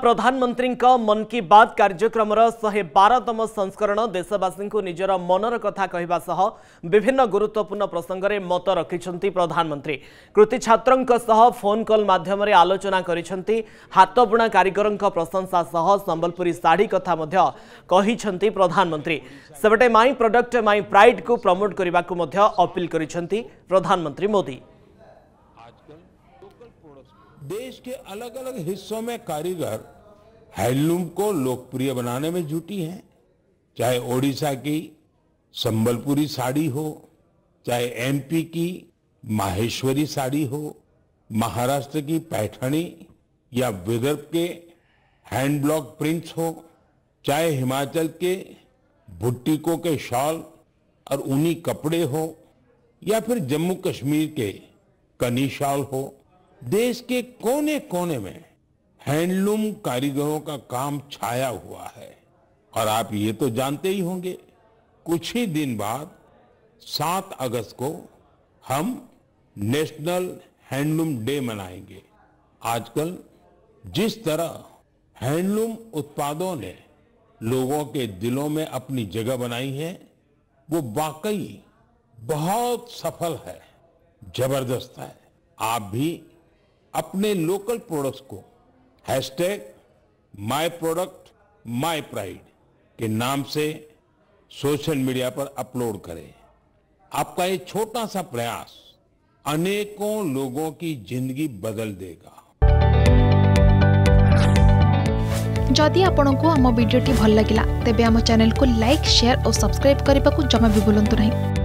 प्रधानमंत्री मन की बात कार्यक्रम शहे बारतम संस्करण देशवासी निजर मनर कथा कहवासह विभिन्न गुरुत्वपूर्ण में मत रखिंट प्रधानमंत्री कृति छात्र फोन कल मध्यम आलोचना हातबुणा कारीगर प्रशंसा सह संबलपुरी शाढ़ी कथा प्रधानमंत्री सेपटे माई प्रडक्ट माई प्राइड को प्रमोट करने को प्रधानमंत्री मोदी देश के अलग अलग हिस्सों में कारीगर हैंडलूम को लोकप्रिय बनाने में जुटी हैं चाहे ओडिशा की संबलपुरी साड़ी हो चाहे एमपी की माहेश्वरी साड़ी हो महाराष्ट्र की पैठणी या विदर्भ के हैंड ब्लॉक प्रिंट्स हो चाहे हिमाचल के भुट्टिको के शॉल और ऊनी कपड़े हो या फिर जम्मू कश्मीर के कनी शॉल हो देश के कोने कोने में हैंडलूम कारीगरों का काम छाया हुआ है और आप ये तो जानते ही होंगे कुछ ही दिन बाद सात अगस्त को हम नेशनल हैंडलूम डे मनाएंगे आजकल जिस तरह हैंडलूम उत्पादों ने लोगों के दिलों में अपनी जगह बनाई है वो वाकई बहुत सफल है जबरदस्त है आप भी अपने लोकल प्रोडक्ट्स को hashtag my product my pride के नाम से सोशल मीडिया पर अपलोड करें आपका ये छोटा सा प्रयास अनेकों लोगों की जिंदगी बदल देगा जदि आपण को आम भिडी भल लगा तेब आम चेल को लाइक शेयर और सब्सक्राइब करने को जमा भी बुलां नहीं